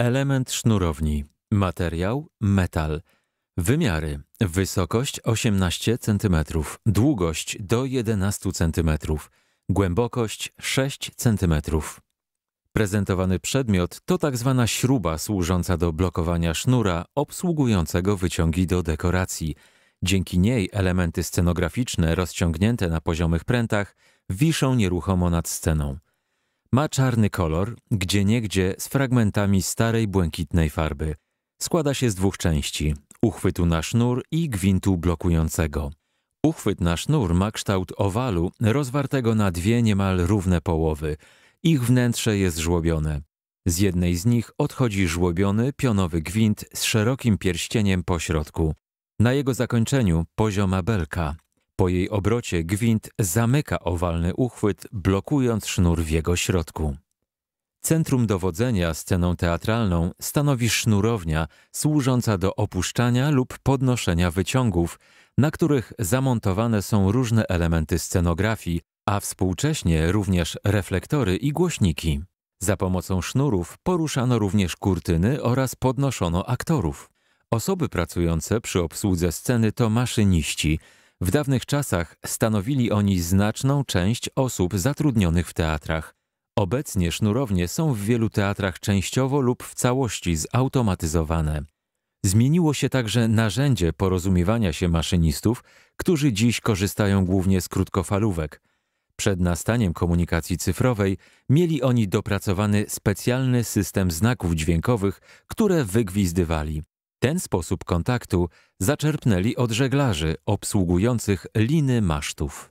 Element sznurowni. Materiał metal. Wymiary: wysokość 18 cm, długość do 11 cm, głębokość 6 cm. Prezentowany przedmiot to tak zwana śruba służąca do blokowania sznura obsługującego wyciągi do dekoracji. Dzięki niej elementy scenograficzne rozciągnięte na poziomych prętach wiszą nieruchomo nad sceną. Ma czarny kolor, gdzie niegdzie z fragmentami starej błękitnej farby. Składa się z dwóch części: uchwytu na sznur i gwintu blokującego. Uchwyt na sznur ma kształt owalu rozwartego na dwie niemal równe połowy. Ich wnętrze jest żłobione. Z jednej z nich odchodzi żłobiony pionowy gwint z szerokim pierścieniem po środku. Na jego zakończeniu pozioma belka, po jej obrocie gwint zamyka owalny uchwyt, blokując sznur w jego środku. Centrum dowodzenia sceną teatralną stanowi sznurownia służąca do opuszczania lub podnoszenia wyciągów, na których zamontowane są różne elementy scenografii, a współcześnie również reflektory i głośniki. Za pomocą sznurów poruszano również kurtyny oraz podnoszono aktorów. Osoby pracujące przy obsłudze sceny to maszyniści – w dawnych czasach stanowili oni znaczną część osób zatrudnionych w teatrach. Obecnie sznurownie są w wielu teatrach częściowo lub w całości zautomatyzowane. Zmieniło się także narzędzie porozumiewania się maszynistów, którzy dziś korzystają głównie z krótkofalówek. Przed nastaniem komunikacji cyfrowej mieli oni dopracowany specjalny system znaków dźwiękowych, które wygwizdywali. Ten sposób kontaktu zaczerpnęli od żeglarzy obsługujących liny masztów.